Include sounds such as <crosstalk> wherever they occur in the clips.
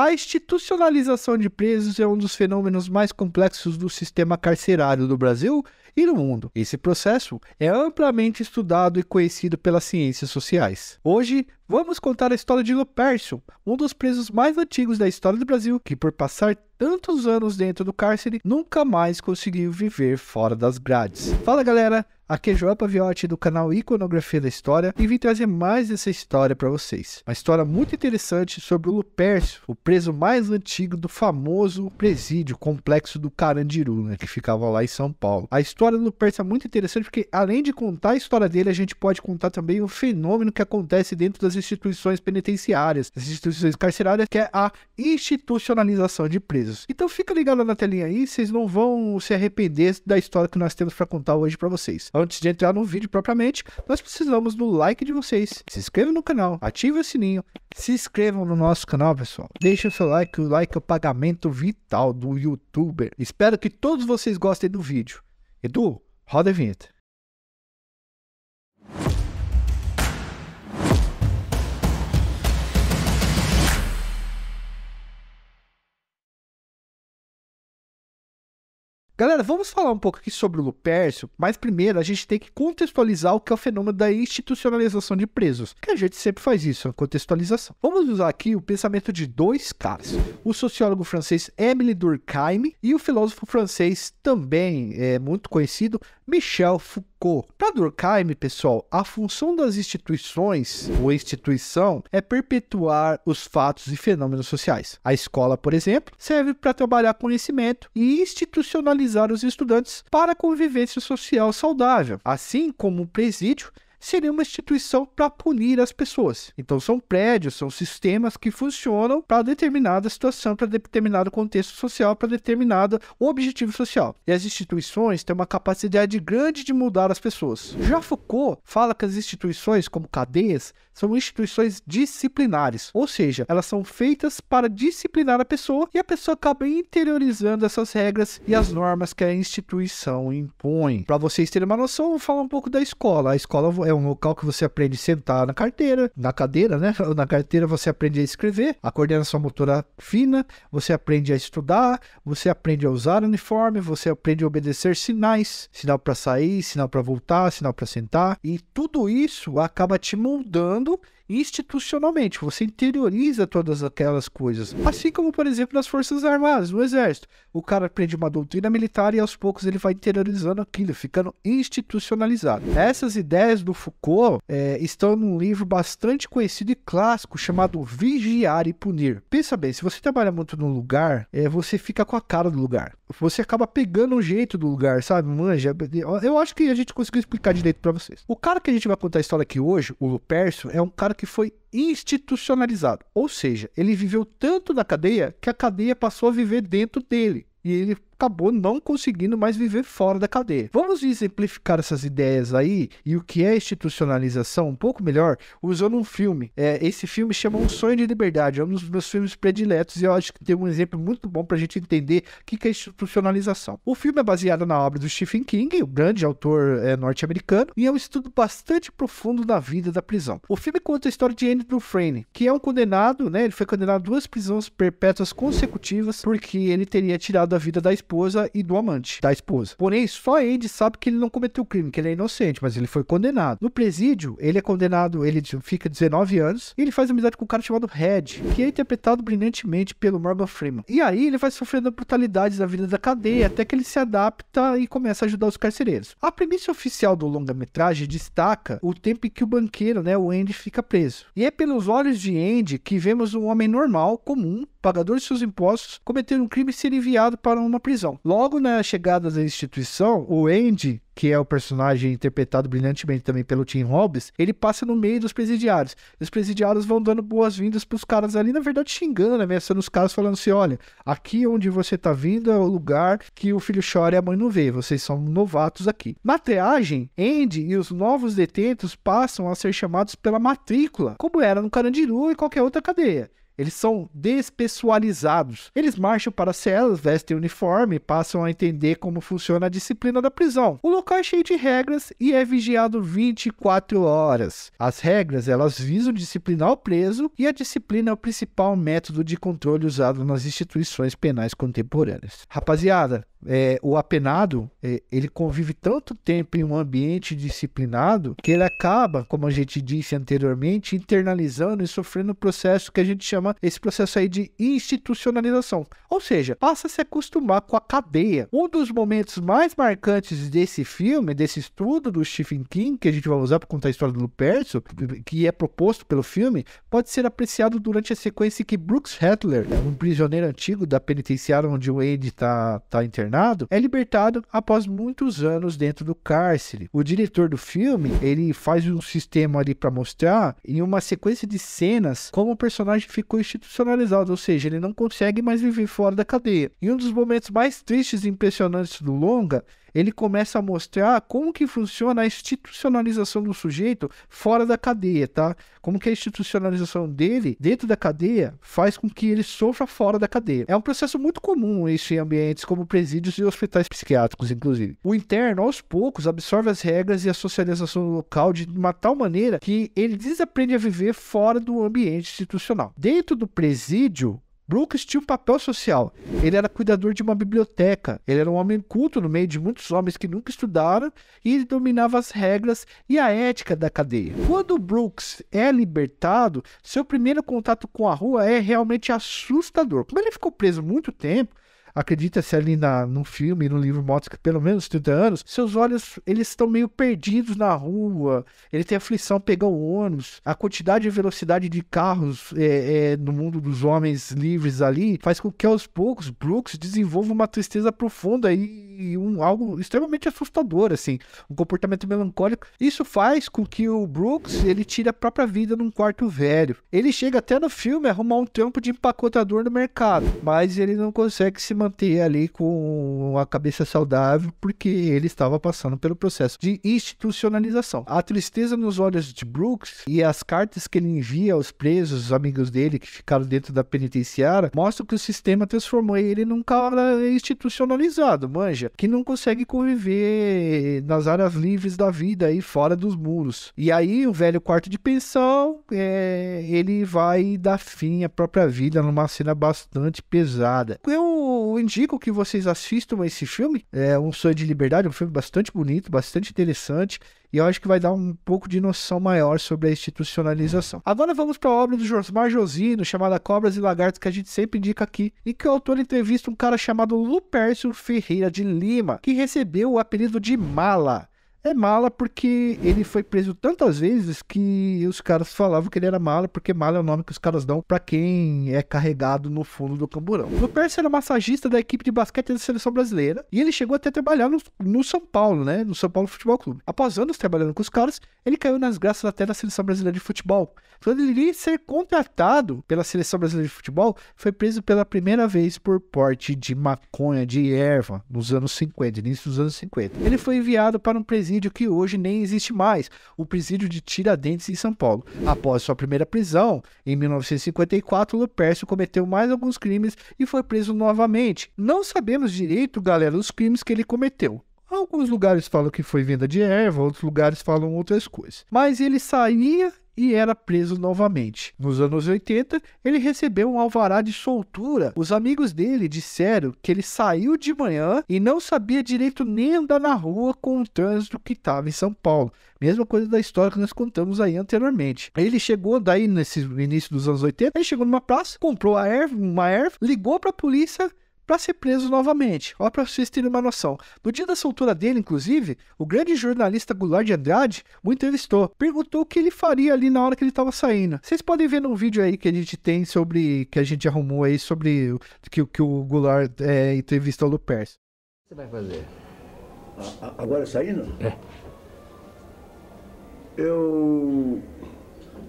A institucionalização de presos é um dos fenômenos mais complexos do sistema carcerário do Brasil e no mundo. Esse processo é amplamente estudado e conhecido pelas ciências sociais. Hoje, vamos contar a história de Lupércio, um dos presos mais antigos da história do Brasil, que por passar tantos anos dentro do cárcere, nunca mais conseguiu viver fora das grades. Fala galera, Aqui é João Paviotti do canal Iconografia da História e vim trazer mais essa história para vocês. Uma história muito interessante sobre o Lupercio, o preso mais antigo do famoso presídio complexo do Carandiru, né, que ficava lá em São Paulo. A história do Lupercio é muito interessante porque além de contar a história dele, a gente pode contar também o um fenômeno que acontece dentro das instituições penitenciárias, das instituições carcerárias, que é a institucionalização de presos coisas. Então fica ligado na telinha aí, vocês não vão se arrepender da história que nós temos para contar hoje para vocês. Antes de entrar no vídeo propriamente, nós precisamos do like de vocês. Se inscreva no canal, ative o sininho, se inscrevam no nosso canal, pessoal. Deixa o seu like, o like é o pagamento vital do youtuber. Espero que todos vocês gostem do vídeo. Edu, roda a vinheta. Galera, vamos falar um pouco aqui sobre o Lupercio, mas primeiro a gente tem que contextualizar o que é o fenômeno da institucionalização de presos, que a gente sempre faz isso, a contextualização. Vamos usar aqui o pensamento de dois caras, o sociólogo francês Émile Durkheim e o filósofo francês também é muito conhecido, Michel Foucault. Para Durkheim, pessoal, a função das instituições ou instituição é perpetuar os fatos e fenômenos sociais. A escola, por exemplo, serve para trabalhar conhecimento e institucionalizar os estudantes para a convivência social saudável, assim como o presídio seria uma instituição para punir as pessoas. Então são prédios, são sistemas que funcionam para determinada situação, para determinado contexto social, para determinado objetivo social. E as instituições têm uma capacidade grande de mudar as pessoas. Já Foucault fala que as instituições, como cadeias, são instituições disciplinares, ou seja, elas são feitas para disciplinar a pessoa e a pessoa acaba interiorizando essas regras e as normas que a instituição impõe. Para vocês terem uma noção, vou falar um pouco da escola. A escola é é um local que você aprende a sentar na carteira, na cadeira, né? <laughs> Na carteira você aprende a escrever, a coordenação motora fina, você aprende a estudar, você aprende a usar o uniforme, você aprende a obedecer sinais, sinal para sair, sinal para voltar, sinal para sentar, e tudo isso acaba te moldando institucionalmente, você interioriza todas aquelas coisas. Assim como, por exemplo, nas Forças Armadas, no Exército. O cara aprende uma doutrina militar e aos poucos ele vai interiorizando aquilo, ficando institucionalizado. Essas ideias do Foucault é, estão num livro bastante conhecido e clássico chamado Vigiar e Punir. Pensa bem, se você trabalha muito num lugar, é, você fica com a cara do lugar. Você acaba pegando o jeito do lugar, sabe? Manja. Eu acho que a gente conseguiu explicar direito para vocês. O cara que a gente vai contar a história aqui hoje, o Lupercio, é um cara que foi institucionalizado. Ou seja, ele viveu tanto da cadeia que a cadeia passou a viver dentro dele. E ele acabou não conseguindo mais viver fora da cadeia. Vamos exemplificar essas ideias aí e o que é institucionalização um pouco melhor usando um filme. É, esse filme chama Um Sonho de Liberdade, é um dos meus filmes prediletos e eu acho que tem um exemplo muito bom para a gente entender o que, é institucionalização. O filme é baseado na obra do Stephen King, o grande autor é, norte-americano, e é um estudo bastante profundo da vida da prisão. O filme conta a história de Andrew Frame, que é um condenado, né? Ele foi condenado a duas prisões perpétuas consecutivas porque ele teria tirado a vida da esposa esposa e do amante da esposa. Porém, só Andy sabe que ele não cometeu o crime, que ele é inocente, mas ele foi condenado. No presídio, ele é condenado, ele fica 19 anos e ele faz amizade com um cara chamado Red, que é interpretado brilhantemente pelo Morgan Freeman. E aí ele vai sofrendo brutalidades na vida da cadeia até que ele se adapta e começa a ajudar os carcereiros. A premissa oficial do longa-metragem destaca o tempo em que o banqueiro, né, o Andy, fica preso. E é pelos olhos de Andy que vemos um homem normal, comum, pagador de seus impostos, cometendo um crime e ser enviado para uma prisão prisão. Logo na chegada da instituição, o Andy, que é o personagem interpretado brilhantemente também pelo Tim Hobbs, ele passa no meio dos presidiários. Os presidiários vão dando boas-vindas para os caras ali, na verdade xingando, ameaçando os caras, falando assim: olha, aqui onde você tá vindo é o lugar que o filho chora e a mãe não vê, vocês são novatos aqui. Na triagem, Andy e os novos detentos passam a ser chamados pela matrícula, como era no Carandiru e qualquer outra cadeia. Eles são despessoalizados. Eles marcham para as celas, vestem uniforme, passam a entender como funciona a disciplina da prisão. O local é cheio de regras e é vigiado 24 horas. As regras, elas visam disciplinar o preso e a disciplina é o principal método de controle usado nas instituições penais contemporâneas. Rapaziada, é, o apenado é, ele convive tanto tempo em um ambiente disciplinado que ele acaba, como a gente disse anteriormente, internalizando e sofrendo um processo que a gente chama esse processo aí de institucionalização. Ou seja, passa a se acostumar com a cadeia. Um dos momentos mais marcantes desse filme, desse estudo do Stephen King, que a gente vai usar para contar a história do Lupercio, que é proposto pelo filme, pode ser apreciado durante a sequência que Brooks Hattler, um prisioneiro antigo da penitenciária onde o Andy está tá, tá internado, internado, é libertado após muitos anos dentro do cárcere. O diretor do filme, ele faz um sistema ali para mostrar em uma sequência de cenas como o personagem ficou institucionalizado, ou seja, ele não consegue mais viver fora da cadeia. E um dos momentos mais tristes e impressionantes do longa ele começa a mostrar como que funciona a institucionalização do sujeito fora da cadeia, tá? Como que a institucionalização dele dentro da cadeia faz com que ele sofra fora da cadeia. É um processo muito comum isso em ambientes como presídios e hospitais psiquiátricos, inclusive. O interno, aos poucos, absorve as regras e a socialização local de uma tal maneira que ele desaprende a viver fora do ambiente institucional. Dentro do presídio, Brooks tinha um papel social. Ele era cuidador de uma biblioteca. Ele era um homem culto no meio de muitos homens que nunca estudaram e ele dominava as regras e a ética da cadeia. Quando Brooks é libertado, seu primeiro contato com a rua é realmente assustador. Como ele ficou preso muito tempo, acredita-se ali na, num filme, num livro Motos, que pelo menos 30 anos, seus olhos eles estão meio perdidos na rua, ele tem aflição pegar o ônibus, a quantidade e velocidade de carros é, é, no mundo dos homens livres ali faz com que aos poucos Brooks desenvolva uma tristeza profunda e, e um, algo extremamente assustador, assim, um comportamento melancólico. Isso faz com que o Brooks ele tire a própria vida num quarto velho. Ele chega até no filme arrumar um trampo de empacotador no mercado, mas ele não consegue se manter ali com a cabeça saudável, porque ele estava passando pelo processo de institucionalização. A tristeza nos olhos de Brooks e as cartas que ele envia aos presos, os amigos dele que ficaram dentro da penitenciária, mostram que o sistema transformou ele num cara institucionalizado, manja, que não consegue conviver nas áreas livres da vida e fora dos muros. E aí o velho quarto de pensão, é, ele vai dar fim à própria vida numa cena bastante pesada. Eu indico que vocês assistam esse filme. É Um Sonho de Liberdade, um filme bastante bonito, bastante interessante. E eu acho que vai dar um pouco de noção maior sobre a institucionalização. Agora vamos para a obra do Josmar Josino, chamada Cobras e Lagartos, que a gente sempre indica aqui, e que o autor entrevista um cara chamado Lupercio Ferreira de Lima, que recebeu o apelido de Mala. É mala porque ele foi preso tantas vezes que os caras falavam que ele era mala, porque mala é o nome que os caras dão para quem é carregado no fundo do camburão. O Percy era massagista da equipe de basquete da seleção brasileira e ele chegou até a trabalhar no, no São Paulo, né? No São Paulo Futebol Clube. Após anos trabalhando com os caras, ele caiu nas graças até da seleção brasileira de futebol. Quando ele iria ser contratado pela seleção brasileira de futebol, foi preso pela primeira vez por porte de maconha, de erva, nos anos 50, início dos anos 50. Ele foi enviado para um presídio presídio que hoje nem existe mais, o presídio de Tiradentes em São Paulo. Após sua primeira prisão, em 1954, Lupércio cometeu mais alguns crimes e foi preso novamente. Não sabemos direito, galera, os crimes que ele cometeu. Alguns lugares falam que foi venda de erva, outros lugares falam outras coisas. Mas ele saía e era preso novamente. Nos anos 80, ele recebeu um alvará de soltura. Os amigos dele disseram que ele saiu de manhã e não sabia direito nem andar na rua com o trânsito que estava em São Paulo. Mesma coisa da história que nós contamos aí anteriormente. Ele chegou daí nesse início dos anos 80, ele chegou numa praça, comprou a erva, uma erva, ligou para a polícia para ser preso novamente. Ó, para vocês terem uma noção. No dia da soltura dele, inclusive, o grande jornalista Goulart de Andrade o entrevistou, perguntou o que ele faria ali na hora que ele estava saindo. Vocês podem ver no vídeo aí que a gente tem sobre, que a gente arrumou aí sobre que, que o Goulart é, entrevistou o Lupercio. O que você vai fazer? A, agora saindo? É. Eu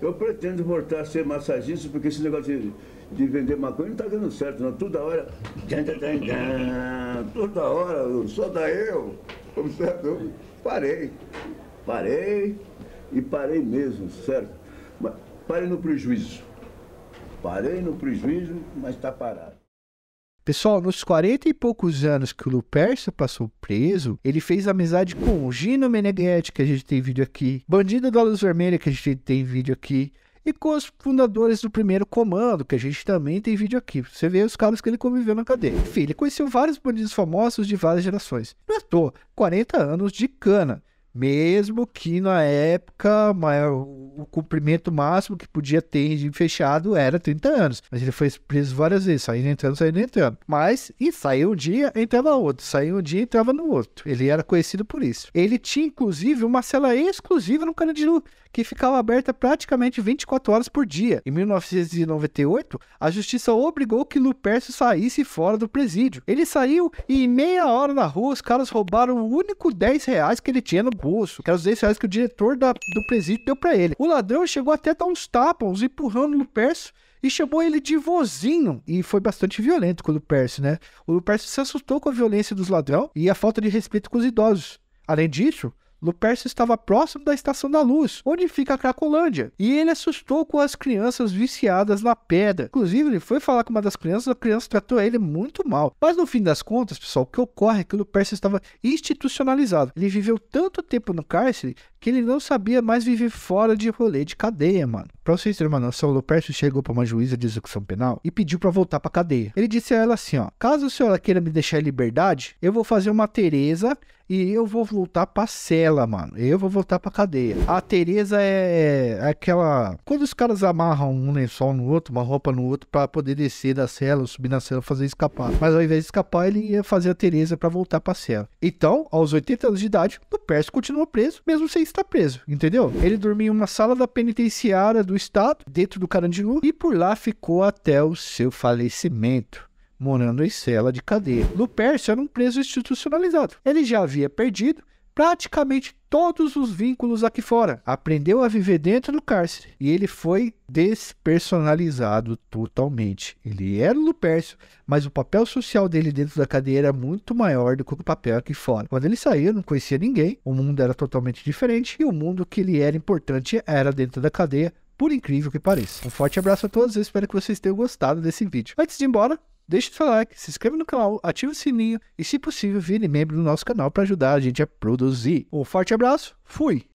eu pretendo voltar a ser massagista, porque esse negócio de, de vender maconha não está dando certo, não. Toda hora. Toda hora, só da eu. Certo? É parei. Parei e parei mesmo, certo? Mas parei no prejuízo. Parei no prejuízo, mas está parado. Pessoal, nos 40 e poucos anos que o Lupercio passou preso, ele fez amizade com o Gino Meneghetti, que a gente tem vídeo aqui, Bandido da Luz Vermelha, que a gente tem vídeo aqui, e com os fundadores do primeiro comando, que a gente também tem vídeo aqui. Você vê os caras que ele conviveu na cadeia. Enfim, ele conheceu vários bandidos famosos de várias gerações. Não é à toa, 40 anos de cana. Mesmo que na época maior, o cumprimento máximo que podia ter de fechado era 30 anos. Mas ele foi preso várias vezes, saindo, entrando, saindo, entrando. Mas, e saiu um dia, entrava outro. Saiu um dia, entrava no outro. Ele era conhecido por isso. Ele tinha, inclusive, uma cela exclusiva no Carandiru, que ficava aberta praticamente 24 horas por dia. Em 1998, a justiça obrigou que Lupercio saísse fora do presídio. Ele saiu e em meia hora na rua, os caras roubaram o único 10 reais que ele tinha no bolso, que era os 10 reais que o diretor da, do presídio deu para ele. O ladrão chegou até a dar uns tapas, uns empurrando Lupercio e chamou ele de vozinho. E foi bastante violento com o Lupercio, né? O Lupercio se assustou com a violência dos ladrões e a falta de respeito com os idosos. Além disso, Lupercio estava próximo da Estação da Luz, onde fica a Cracolândia, e ele assustou com as crianças viciadas na pedra. Inclusive, ele foi falar com uma das crianças, a criança tratou ele muito mal. Mas no fim das contas, pessoal, o que ocorre é que Lupercio estava institucionalizado. Ele viveu tanto tempo no cárcere que ele não sabia mais viver fora de rolê de cadeia, mano. Pra vocês terem uma noção, o Lupercio chegou pra uma juíza de execução penal e pediu para voltar pra cadeia. Ele disse a ela assim, ó, caso a senhora queira me deixar em liberdade, eu vou fazer uma Tereza e eu vou voltar pra cela, mano. Eu vou voltar pra cadeia. A Tereza é, é aquela. Quando os caras amarram um lençol no outro, uma roupa no outro, para poder descer da cela, subir na cela, fazer escapar. Mas ao invés de escapar, ele ia fazer a Tereza para voltar pra cela. Então, aos 80 anos de idade, o Pércio continuou preso, mesmo sem está preso, entendeu? Ele dormiu em uma sala da penitenciária do estado, dentro do Carandiru, e por lá ficou até o seu falecimento morando em cela de cadeia. Lupercio era um preso institucionalizado. Ele já havia perdido praticamente todos os vínculos aqui fora. Aprendeu a viver dentro do cárcere. E ele foi despersonalizado totalmente. Ele era o Lupercio, mas o papel social dele dentro da cadeia era muito maior do que o papel aqui fora. Quando ele saiu, não conhecia ninguém, o mundo era totalmente diferente e o mundo que ele era importante era dentro da cadeia, por incrível que pareça. Um forte abraço a todos, espero que vocês tenham gostado desse vídeo. Antes de ir embora, Deixe seu like, se inscreva no canal, ative o sininho e, se possível, vire membro do nosso canal para ajudar a gente a produzir. Um forte abraço, fui!